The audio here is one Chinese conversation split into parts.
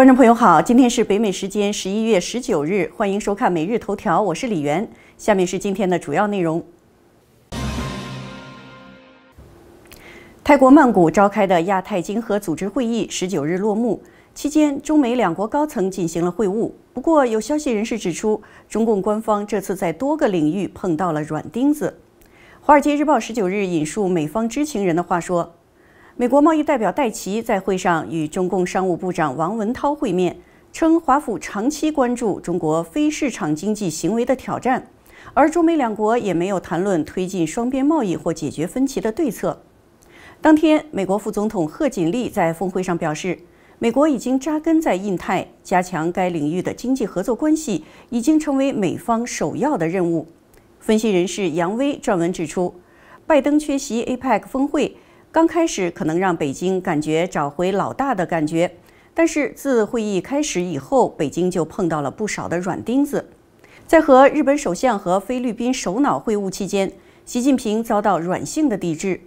观众朋友好，今天是北美时间十一月十九日，欢迎收看《每日头条》，我是李媛。下面是今天的主要内容。泰国曼谷召开的亚太经合组织会议十九日落幕，期间中美两国高层进行了会晤。不过，有消息人士指出，中共官方这次在多个领域碰到了软钉子。《华尔街日报》十九日引述美方知情人的话说。美国贸易代表戴奇在会上与中共商务部长王文涛会面，称华府长期关注中国非市场经济行为的挑战，而中美两国也没有谈论推进双边贸易或解决分歧的对策。当天，美国副总统贺锦丽在峰会上表示，美国已经扎根在印太，加强该领域的经济合作关系已经成为美方首要的任务。分析人士杨威撰文指出，拜登缺席 APEC 峰会。刚开始可能让北京感觉找回老大的感觉，但是自会议开始以后，北京就碰到了不少的软钉子。在和日本首相和菲律宾首脑会晤期间，习近平遭到软性的抵制。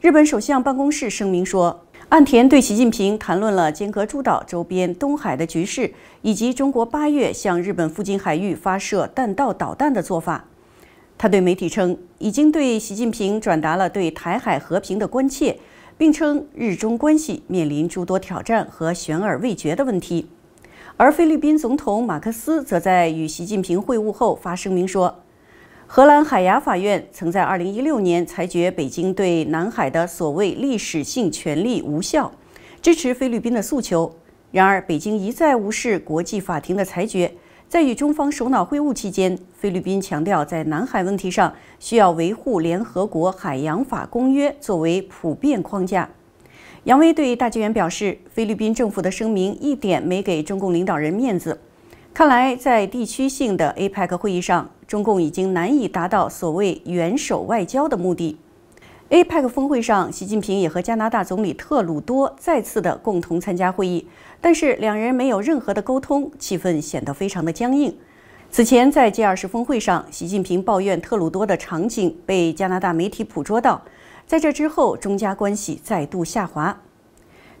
日本首相办公室声明说，岸田对习近平谈论了尖阁诸岛周边东海的局势，以及中国八月向日本附近海域发射弹道导弹的做法。他对媒体称，已经对习近平转达了对台海和平的关切，并称日中关系面临诸多挑战和悬而未决的问题。而菲律宾总统马克思则在与习近平会晤后发声明说，荷兰海牙法院曾在2016年裁决北京对南海的所谓历史性权利无效，支持菲律宾的诉求。然而，北京一再无视国际法庭的裁决。在与中方首脑会晤期间，菲律宾强调在南海问题上需要维护联合国海洋法公约作为普遍框架。杨威对大纪元表示，菲律宾政府的声明一点没给中共领导人面子。看来，在地区性的 APEC 会议上，中共已经难以达到所谓元首外交的目的。APEC 峰会上，习近平也和加拿大总理特鲁多再次的共同参加会议。但是两人没有任何的沟通，气氛显得非常的僵硬。此前在 G20 峰会上，习近平抱怨特鲁多的场景被加拿大媒体捕捉到，在这之后，中加关系再度下滑。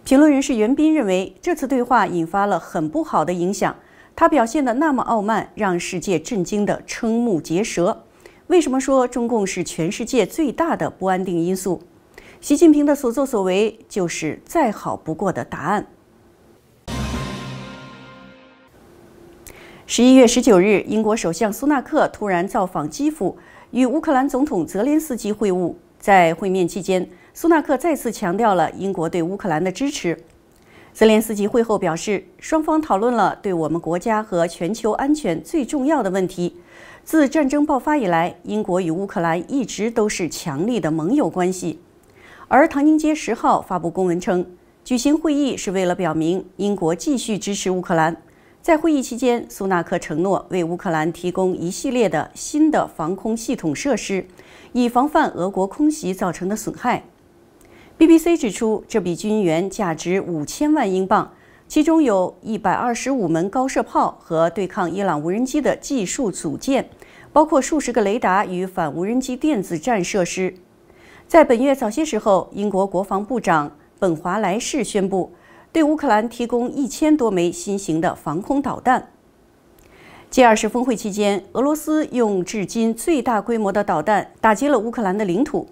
评论人士袁斌认为，这次对话引发了很不好的影响。他表现的那么傲慢，让世界震惊的瞠目结舌。为什么说中共是全世界最大的不安定因素？习近平的所作所为就是再好不过的答案。十一月十九日，英国首相苏纳克突然造访基辅，与乌克兰总统泽连斯基会晤。在会面期间，苏纳克再次强调了英国对乌克兰的支持。泽连斯基会后表示，双方讨论了对我们国家和全球安全最重要的问题。自战争爆发以来，英国与乌克兰一直都是强力的盟友关系。而唐宁街十号发布公文称，举行会议是为了表明英国继续支持乌克兰。在会议期间，苏纳克承诺为乌克兰提供一系列的新的防空系统设施，以防范俄国空袭造成的损害。BBC 指出，这笔军援价值五千万英镑，其中有一百二十五门高射炮和对抗伊朗无人机的技术组件，包括数十个雷达与反无人机电子战设施。在本月早些时候，英国国防部长本·华莱士宣布。对乌克兰提供一千多枚新型的防空导弹。g 二十峰会期间，俄罗斯用至今最大规模的导弹打击了乌克兰的领土。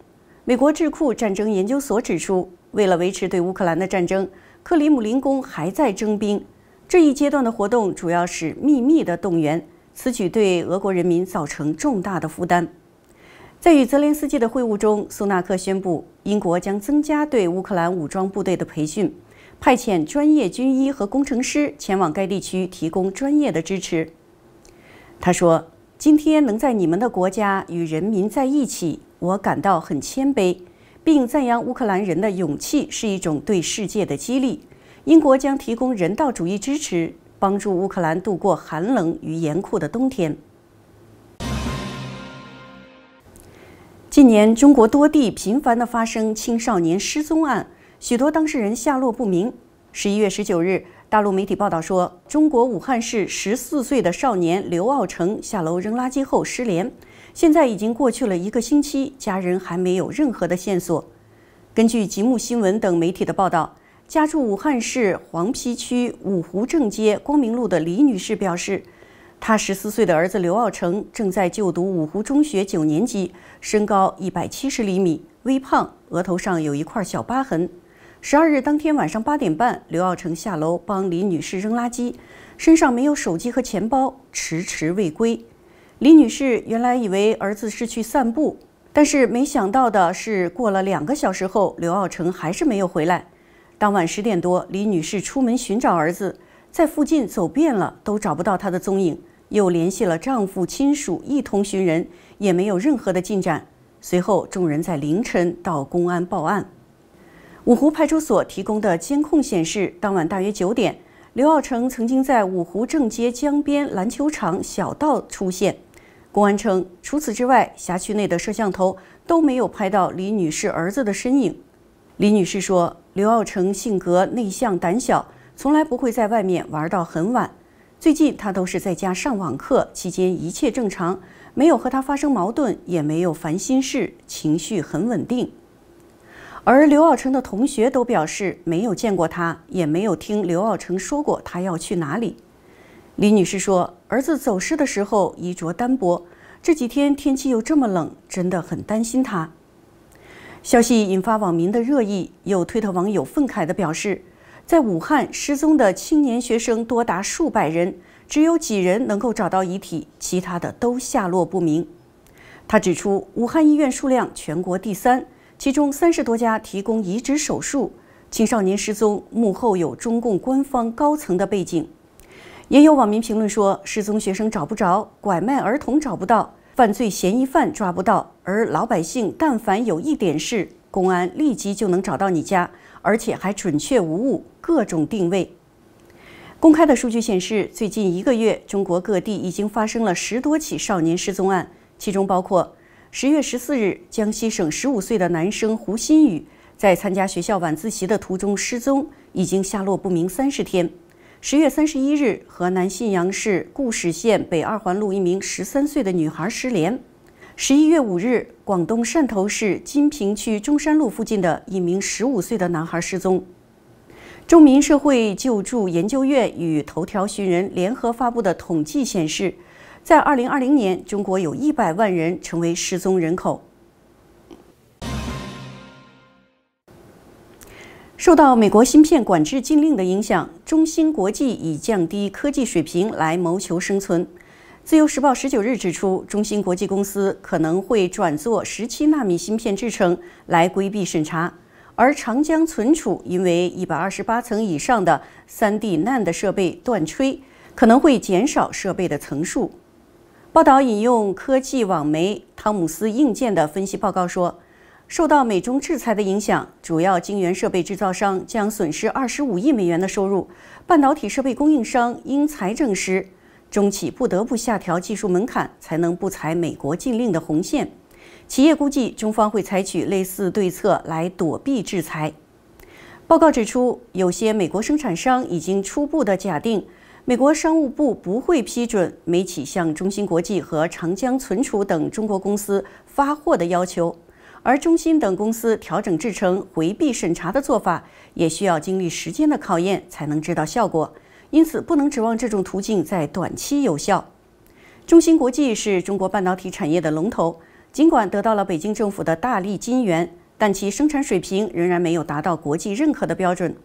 美国智库战争研究所指出，为了维持对乌克兰的战争，克里姆林宫还在征兵。这一阶段的活动主要是秘密的动员，此举对俄国人民造成重大的负担。在与泽连斯基的会晤中，苏纳克宣布，英国将增加对乌克兰武装部队的培训。派遣专业军医和工程师前往该地区提供专业的支持。他说：“今天能在你们的国家与人民在一起，我感到很谦卑，并赞扬乌克兰人的勇气是一种对世界的激励。”英国将提供人道主义支持，帮助乌克兰度过寒冷与严酷的冬天。近年，中国多地频繁的发生青少年失踪案。许多当事人下落不明。十一月十九日，大陆媒体报道说，中国武汉市十四岁的少年刘傲成下楼扔垃圾后失联。现在已经过去了一个星期，家人还没有任何的线索。根据吉木新闻等媒体的报道，家住武汉市黄陂区武湖正街光明路的李女士表示，她十四岁的儿子刘傲成正在就读武湖中学九年级，身高一百七十厘米，微胖，额头上有一块小疤痕。十二日当天晚上八点半，刘奥成下楼帮李女士扔垃圾，身上没有手机和钱包，迟迟未归。李女士原来以为儿子是去散步，但是没想到的是，过了两个小时后，刘奥成还是没有回来。当晚十点多，李女士出门寻找儿子，在附近走遍了都找不到他的踪影，又联系了丈夫亲属一同寻人，也没有任何的进展。随后，众人在凌晨到公安报案。五湖派出所提供的监控显示，当晚大约九点，刘奥成曾经在五湖正街江边篮球场小道出现。公安称，除此之外，辖区内的摄像头都没有拍到李女士儿子的身影。李女士说，刘奥成性格内向胆小，从来不会在外面玩到很晚。最近他都是在家上网课，期间一切正常，没有和他发生矛盾，也没有烦心事，情绪很稳定。而刘奥成的同学都表示没有见过他，也没有听刘奥成说过他要去哪里。李女士说：“儿子走失的时候衣着单薄，这几天天气又这么冷，真的很担心他。”消息引发网民的热议，有推特网友愤慨地表示：“在武汉失踪的青年学生多达数百人，只有几人能够找到遗体，其他的都下落不明。”他指出，武汉医院数量全国第三。其中三十多家提供移植手术，青少年失踪，幕后有中共官方高层的背景。也有网民评论说，失踪学生找不着，拐卖儿童找不到，犯罪嫌疑犯抓不到，而老百姓但凡有一点事，公安立即就能找到你家，而且还准确无误，各种定位。公开的数据显示，最近一个月，中国各地已经发生了十多起少年失踪案，其中包括。十月十四日，江西省十五岁的男生胡新宇在参加学校晚自习的途中失踪，已经下落不明三十天。十月三十一日，河南信阳市固始县北二环路一名十三岁的女孩失联。十一月五日，广东汕头市金平区中山路附近的一名十五岁的男孩失踪。中民社会救助研究院与头条寻人联合发布的统计显示。在二零二零年，中国有一百万人成为失踪人口。受到美国芯片管制禁令的影响，中芯国际以降低科技水平来谋求生存。《自由时报》十九日指出，中芯国际公司可能会转做十七纳米芯片制程来规避审查，而长江存储因为一百二十八层以上的三 D NAND 设备断吹，可能会减少设备的层数。报道引用科技网媒汤姆斯硬件的分析报告说，受到美中制裁的影响，主要晶圆设备制造商将损失25亿美元的收入，半导体设备供应商因财政失中企不得不下调技术门槛，才能不踩美国禁令的红线。企业估计中方会采取类似对策来躲避制裁。报告指出，有些美国生产商已经初步的假定。美国商务部不会批准美企向中芯国际和长江存储等中国公司发货的要求，而中芯等公司调整制程、回避审查的做法，也需要经历时间的考验才能知道效果。因此，不能指望这种途径在短期有效。中芯国际是中国半导体产业的龙头，尽管得到了北京政府的大力支援，但其生产水平仍然没有达到国际认可的标准。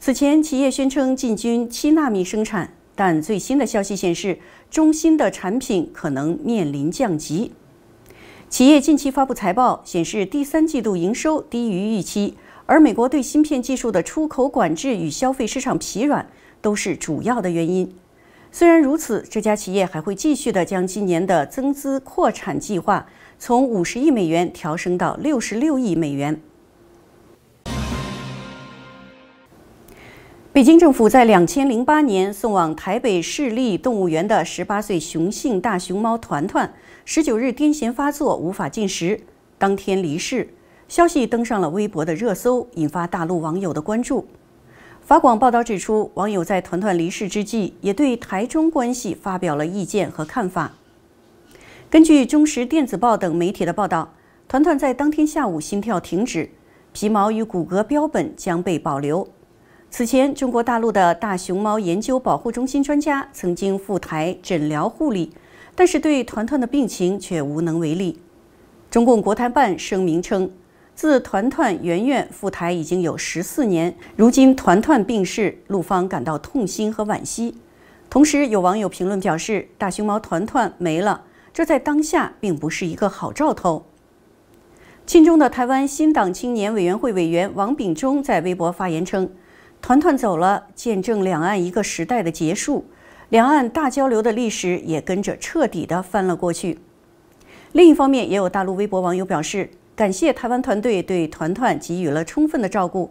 此前，企业宣称进军七纳米生产，但最新的消息显示，中芯的产品可能面临降级。企业近期发布财报显示，第三季度营收低于预期，而美国对芯片技术的出口管制与消费市场疲软都是主要的原因。虽然如此，这家企业还会继续的将今年的增资扩产计划从五十亿美元调升到六十六亿美元。北京政府在两千零八年送往台北市立动物园的十八岁雄性大熊猫团团，十九日癫痫发作，无法进食，当天离世。消息登上了微博的热搜，引发大陆网友的关注。法广报道指出，网友在团团离世之际，也对台中关系发表了意见和看法。根据中时电子报等媒体的报道，团团在当天下午心跳停止，皮毛与骨骼标本将被保留。此前，中国大陆的大熊猫研究保护中心专家曾经赴台诊疗护理，但是对团团的病情却无能为力。中共国台办声明称，自团团圆圆赴台已经有十四年，如今团团病逝，陆方感到痛心和惋惜。同时，有网友评论表示，大熊猫团团没了，这在当下并不是一个好兆头。亲中的台湾新党青年委员会委员王炳忠在微博发言称。团团走了，见证两岸一个时代的结束，两岸大交流的历史也跟着彻底的翻了过去。另一方面，也有大陆微博网友表示，感谢台湾团队对团团给予了充分的照顾。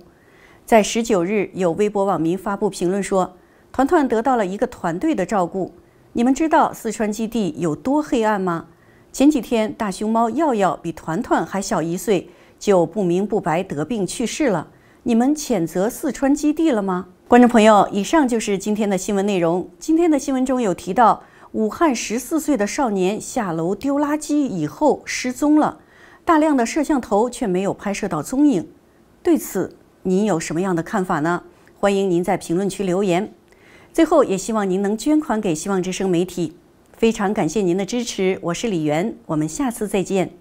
在十九日，有微博网民发布评论说，团团得到了一个团队的照顾。你们知道四川基地有多黑暗吗？前几天，大熊猫耀耀比团团还小一岁，就不明不白得病去世了。你们谴责四川基地了吗？观众朋友，以上就是今天的新闻内容。今天的新闻中有提到，武汉十四岁的少年下楼丢垃圾以后失踪了，大量的摄像头却没有拍摄到踪影。对此，您有什么样的看法呢？欢迎您在评论区留言。最后，也希望您能捐款给希望之声媒体，非常感谢您的支持。我是李媛，我们下次再见。